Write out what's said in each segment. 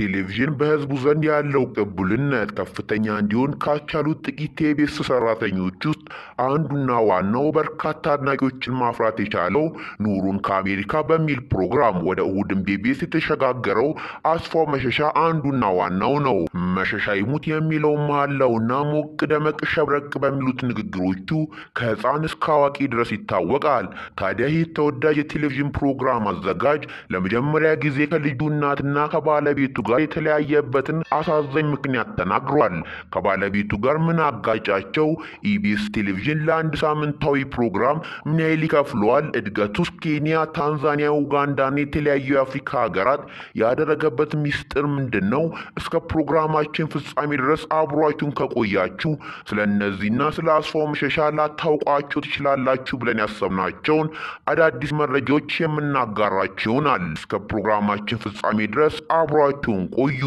ቴሌቪዥን በህዝቡ ዘንድ ያለው ቅቡልነት ከፍተኛ እንዲሆን ካቻሉት ጥቂት የቤስ ሰራተኞች ውስጥ አንዱና ዋናው በርካታ አድናቂዎችን ማፍራት የቻለው ኑሩን ከአሜሪካ በሚል ፕሮግራም ወደ እሁድን ቤቤስ የተሸጋገረው አስፋው መሸሻ አንዱና ዋናው ነው። መሸሻ ይሙት የሚለው መሃላውና ሞቅ ደመቅ ሸብረቅ በሚሉት ንግግሮቹ ከህፃን እስከ አዋቂ ድረስ ይታወቃል። ታዲያ ይህ ተወዳጅ የቴሌቪዥን ፕሮግራም አዘጋጅ ለመጀመሪያ ጊዜ ከልጁ እናትና ከባለቤቱ ጋር የተለያየበትን አሳዛኝ ምክንያት ተናግሯል። ከባለቤቱ ጋር ምን አጋጫቸው? ኢቢኤስ ቴሌቪዥን ለአንድ ሳምንታዊ ፕሮግራም ምን ያህል ይከፍለዋል? እድገቱስ? ኬንያ፣ ታንዛኒያ፣ ኡጋንዳና የተለያዩ የአፍሪካ ሀገራት ያደረገበት ሚስጥር ምንድን ነው? እስከ ፕሮግራማችን ፍጻሜ ድረስ አብሯችሁን ከቆያችሁ ስለ እነዚህና ስለ አስፋው መሸሻ ላታውቋቸው ትችላላችሁ ብለን ያሰብናቸውን አዳዲስ መረጃዎች የምናጋራችሁ ይሆናል። እስከ ፕሮግራማችን ፍጻሜ ድረስ አብሯችሁ ሳይሆን ቆዩ።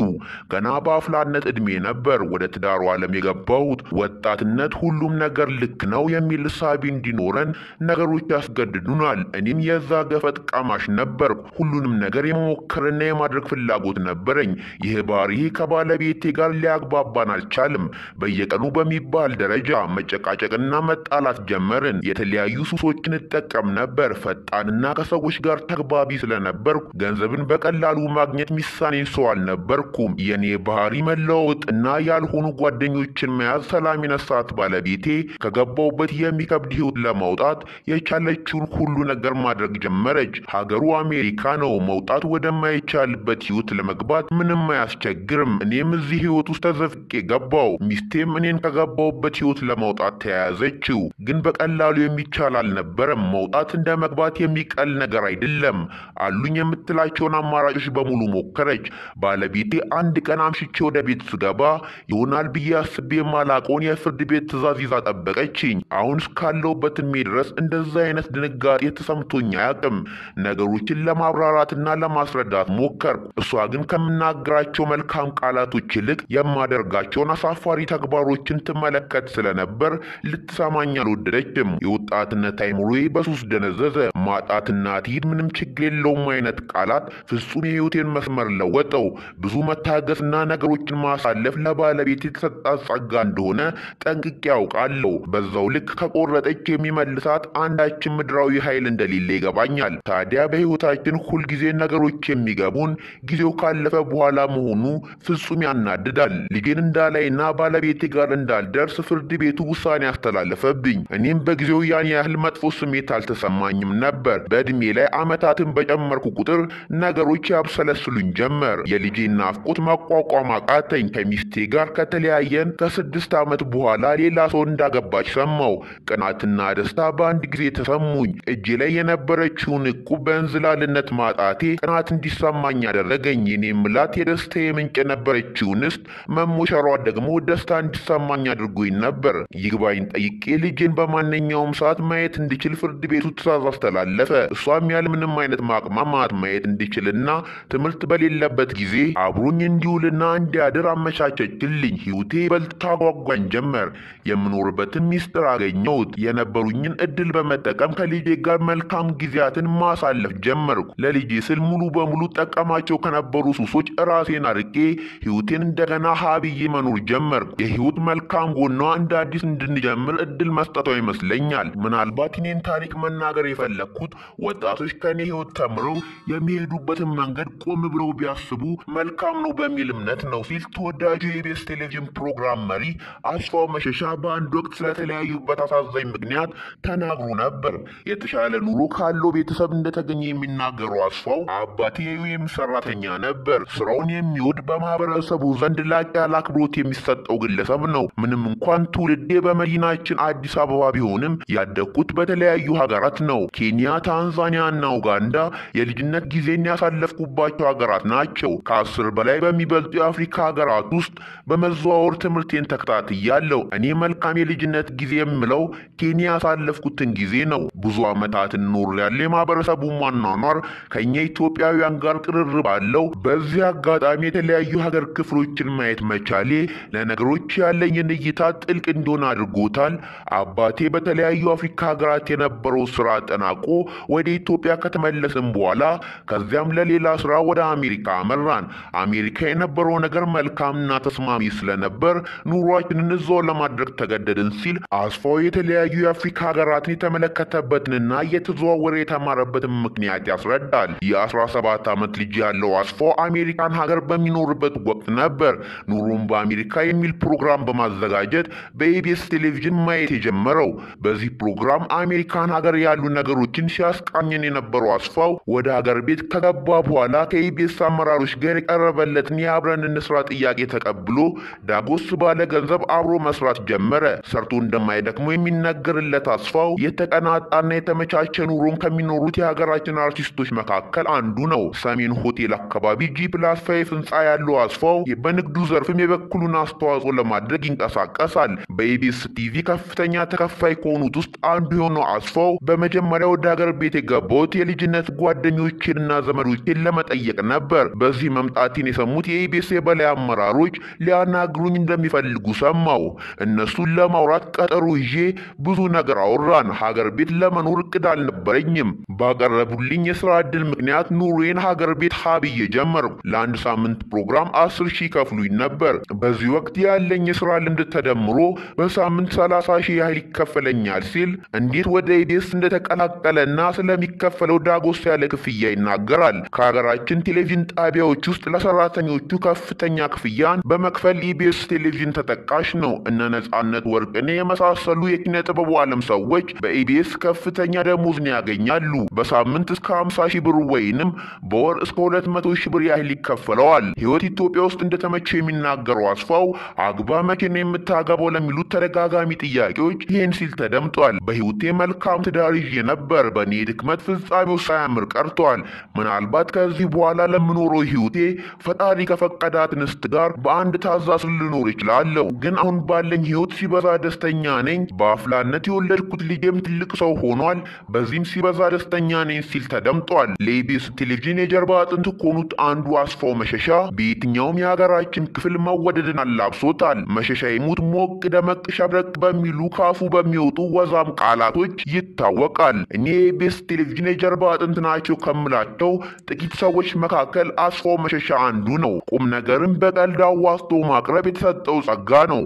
ገና በአፍላነት እድሜ ነበር ወደ ትዳሩ ዓለም የገባሁት። ወጣትነት ሁሉም ነገር ልክ ነው የሚል እሳቤ እንዲኖረን ነገሮች ያስገድዱናል። እኔም የዛ ገፈት ቀማሽ ነበር። ሁሉንም ነገር የመሞከርና የማድረግ ፍላጎት ነበረኝ። ይህ ባህሪ ከባለቤቴ ጋር ሊያግባባን አልቻልም። በየቀኑ በሚባል ደረጃ መጨቃጨቅና መጣላት ጀመርን። የተለያዩ ሱሶችን እጠቀም ነበር። ፈጣንና ከሰዎች ጋር ተግባቢ ስለነበርኩ ገንዘብን በቀላሉ ማግኘት ሚሳኔን ሰዋል አልነበርኩም። የኔ ባህሪ መለወጥ እና ያልሆኑ ጓደኞችን መያዝ ሰላም የነሳት ባለቤቴ ከገባውበት የሚከብድ ህይወት ለመውጣት የቻለችውን ሁሉ ነገር ማድረግ ጀመረች። ሀገሩ አሜሪካ ነው። መውጣት ወደማይቻልበት ህይወት ለመግባት ምንም አያስቸግርም። እኔም እዚህ ህይወት ውስጥ ተዘፍቄ ገባው። ሚስቴም እኔን ከገባውበት ህይወት ለመውጣት ተያያዘችው። ግን በቀላሉ የሚቻል አልነበረም። መውጣት እንደ መግባት የሚቀል ነገር አይደለም። አሉኝ የምትላቸውን አማራጮች በሙሉ ሞከረች። ባለቤቴ አንድ ቀን አምሽቼ ወደ ቤት ስገባ ይሆናል ብዬ አስቤ ማላቆን የፍርድ ቤት ትእዛዝ ይዛ ጠበቀችኝ። አሁን እስካለሁበት እድሜ ድረስ እንደዛ አይነት ድንጋጤ ተሰምቶኝ አያውቅም። ነገሮችን ለማብራራትና ለማስረዳት ሞከርኩ። እሷ ግን ከምናገራቸው መልካም ቃላቶች ይልቅ የማደርጋቸውን አሳፋሪ ተግባሮችን ትመለከት ስለነበር ልትሰማኝ አልወደደችም። የወጣትነት አይምሮዬ በሱስ ደነዘዘ። ማጣትና ትሂድ ምንም ችግር የለውም አይነት ቃላት ፍጹም የህይወቴን መስመር ለወጠው። ብዙ መታገስና ነገሮችን ማሳለፍ ለባለቤት የተሰጣት ጸጋ እንደሆነ ጠንቅቄ ያውቃለሁ። በዛው ልክ ከቆረጠች የሚመልሳት አንዳችን ምድራዊ ኃይል እንደሌለ ይገባኛል። ታዲያ በሕይወታችን ሁልጊዜ ነገሮች የሚገቡን ጊዜው ካለፈ በኋላ መሆኑ ፍጹም ያናድዳል። ልጄን እንዳላይና ባለቤቴ ጋር እንዳልደርስ ፍርድ ቤቱ ውሳኔ አስተላለፈብኝ። እኔም በጊዜው ያን ያህል መጥፎ ስሜት አልተሰማኝም ነበር። በዕድሜ ላይ ዓመታትን በጨመርኩ ቁጥር ነገሮች ያብሰለስሉኝ ጀመር። የልጄን ናፍቆት መቋቋም አቃተኝ። ከሚስቴ ጋር ከተለያየን ከስድስት ዓመት በኋላ ሌላ ሰው እንዳገባች ሰማው። ቅናትና ደስታ በአንድ ጊዜ ተሰሙኝ። እጅ ላይ የነበረችውን እቁ በእንዝላልነት ማጣቴ ቅናት እንዲሰማኝ ያደረገኝ። የኔ ምላት የደስታ የምንጭ የነበረችው ንስት መሞሸሯ ደግሞ ደስታ እንዲሰማኝ አድርጎኝ ነበር። ይግባኝ ጠይቄ ልጄን በማንኛውም ሰዓት ማየት እንድችል ፍርድ ቤቱ ትዕዛዝ አስተላለፈ። እሷም ያለ ምንም አይነት ማቅማማት ማየት እንድችልና ትምህርት በሌለበት ጊዜ ጊዜ አብሮኝ እንዲውልና እንዲያድር አመቻቸችልኝ። ህይወቴ ይበልጥ ታጓጓኝ ጀመር። የምኖርበትን ሚስጥር አገኘሁት። የነበሩኝን እድል በመጠቀም ከልጄ ጋር መልካም ጊዜያትን ማሳለፍ ጀመርኩ። ለልጄ ስል ሙሉ በሙሉ ጠቀማቸው ከነበሩ ሱሶች ራሴን አርቄ ህይወቴን እንደገና ሀብዬ መኖር ጀመርኩ። የህይወት መልካም ጎኗ እንደ አዲስ እንድንጀምር እድል መስጠቷ ይመስለኛል። ምናልባት እኔን ታሪክ መናገር የፈለግኩት ወጣቶች ከኔ ህይወት ተምረው የሚሄዱበትን መንገድ ቆም ብለው ቢያስቡ መልካም ነው በሚል እምነት ነው ሲል ተወዳጁ የኢቢኤስ ቴሌቪዥን ፕሮግራም መሪ አስፋው መሸሻ በአንድ ወቅት ስለተለያዩበት አሳዛኝ ምክንያት ተናግሮ ነበር። የተሻለ ኑሮ ካለው ቤተሰብ እንደተገኘ የሚናገሩ አስፋው አባቴ የዩኤም ሰራተኛ ነበር። ስራውን የሚወድ በማህበረሰቡ ዘንድ ላቅ ያለ አክብሮት የሚሰጠው ግለሰብ ነው። ምንም እንኳን ትውልዴ በመዲናችን አዲስ አበባ ቢሆንም ያደግኩት በተለያዩ ሀገራት ነው። ኬንያ፣ ታንዛኒያ እና ኡጋንዳ የልጅነት ጊዜን ያሳለፍኩባቸው ሀገራት ናቸው። ከአስር በላይ በሚበልጡ የአፍሪካ ሀገራት ውስጥ በመዘዋወር ትምህርቴን ተከታትያለሁ። እኔ መልካም የልጅነት ጊዜ የምለው ኬንያ ያሳለፍኩትን ጊዜ ነው። ብዙ እንኖር ያለ የማህበረሰቡ ማኗኗር ከእኛ ኢትዮጵያውያን ጋር ቅርርብ አለው። በዚህ አጋጣሚ የተለያዩ ሀገር ክፍሎችን ማየት መቻሌ ለነገሮች ያለኝን እይታ ጥልቅ እንደሆነ አድርጎታል። አባቴ በተለያዩ አፍሪካ ሀገራት የነበረው ስራ አጠናቆ ወደ ኢትዮጵያ ከተመለስን በኋላ ከዚያም ለሌላ ስራ ወደ አሜሪካ አመራን። አሜሪካ የነበረው ነገር መልካምና ተስማሚ ስለነበር ኑሯችንን እዛው ለማድረግ ተገደድን ሲል አስፋው የተለያዩ የአፍሪካ ሀገራትን የተመለከተበት የተማረበትንና እየተዘዋወረ የተማረበትን ምክንያት ያስረዳል። የ17 ዓመት ልጅ ያለው አስፎ አሜሪካን ሀገር በሚኖርበት ወቅት ነበር ኑሮም በአሜሪካ የሚል ፕሮግራም በማዘጋጀት በኢቢኤስ ቴሌቪዥን ማየት የጀመረው። በዚህ ፕሮግራም አሜሪካን ሀገር ያሉ ነገሮችን ሲያስቃኘን የነበረው አስፋው ወደ ሀገር ቤት ከገባ በኋላ ከኢቢኤስ አመራሮች ጋር የቀረበለትን የአብረን እንስራ ጥያቄ ተቀብሎ ዳጎስ ባለ ገንዘብ አብሮ መስራት ጀመረ። ሰርቶ እንደማይደክመው የሚነገርለት አስፋው የተቀናጣ የተዋጣና የተመቻቸ ኑሮን ከሚኖሩት የሀገራችን አርቲስቶች መካከል አንዱ ነው። ሰሜን ሆቴል አካባቢ ጂ ፕላስ ፋይቭ ህንፃ ያለው አስፋው በንግዱ ዘርፍም የበኩሉን አስተዋጽኦ ለማድረግ ይንቀሳቀሳል። በኢቢኤስ ቲቪ ከፍተኛ ተከፋይ ከሆኑት ውስጥ አንዱ የሆነው አስፋው በመጀመሪያ ወደ ሀገር ቤት የገባሁት የልጅነት ጓደኞችንና ዘመዶችን ለመጠየቅ ነበር። በዚህ መምጣቴን የሰሙት የኢቢኤስ የበላይ አመራሮች ሊያናግሩኝ እንደሚፈልጉ ሰማው። እነሱን ለማውራት ቀጠሮ ይዤ ብዙ ነገር አወራን። ሀገር ቤት ለመኖር እቅድ አልነበረኝም። ባቀረቡልኝ የስራ እድል ምክንያት ኑሮዬን ሀገር ቤት ሀብዬ ጀመርኩ። ለአንድ ሳምንት ፕሮግራም አስር ሺህ ከፍሉኝ ነበር። በዚህ ወቅት ያለኝ የስራ ልምድ ተደምሮ በሳምንት ሰላሳ ሺህ ያህል ይከፈለኛል ሲል እንዴት ወደ ኢቢኤስ እንደተቀላቀለና ስለሚከፈለው ዳጎስ ያለ ክፍያ ይናገራል። ከሀገራችን ቴሌቪዥን ጣቢያዎች ውስጥ ለሰራተኞቹ ከፍተኛ ክፍያን በመክፈል ኢቢኤስ ቴሌቪዥን ተጠቃሽ ነው። እነ ነጻነት ወርቅኔ የመሳሰሉ የኪነ ጥበቡ ዓለም ሰዎች በኢቢኤስ ከፍተኛ ደሞዝን ያገኛሉ። በሳምንት እስከ 50 ሺህ ብር ወይንም በወር እስከ 200 ሺህ ብር ያህል ይከፈለዋል። ህይወት ኢትዮጵያ ውስጥ እንደተመቸው የሚናገሩ አስፋው አግባ መቼ የምታገባው ለሚሉት ተደጋጋሚ ጥያቄዎች ይህን ሲል ተደምጧል። በህይወቴ መልካም ትዳር ይዤ ነበር። በእኔ ድክመት ፍጻሜው ሳያምር ቀርቷል። ምናልባት ከዚህ በኋላ ለምኖረው ህይወቴ ፈጣሪ ከፈቀዳት ንስት ጋር በአንድ ታዛስ ልኖር ይችላለሁ። ግን አሁን ባለኝ ህይወት ሲበዛ ደስተኛ ነኝ። በአፍላነት የወለድኩት ልጄም ትልቅ ሰው ሆኗል። በዚህም ሲበዛ ደስተኛ ነኝ ሲል ተደምጧል። ለኢቢኤስ ቴሌቪዥን የጀርባ አጥንት ከሆኑት አንዱ አስፋው መሸሻ በየትኛውም የሀገራችን ክፍል መወደድን አላብሶታል። መሸሻ ይሙት ሞቅ ደመቅ ሸብረቅ በሚሉ ካፉ በሚወጡ ወዛም ቃላቶች ይታወቃል። እኔ የኢቢኤስ ቴሌቪዥን የጀርባ አጥንት ናቸው ከምላቸው ጥቂት ሰዎች መካከል አስፋው መሸሻ አንዱ ነው። ቁም ነገርን በቀልድ አዋስቶ ማቅረብ የተሰጠው ጸጋ ነው።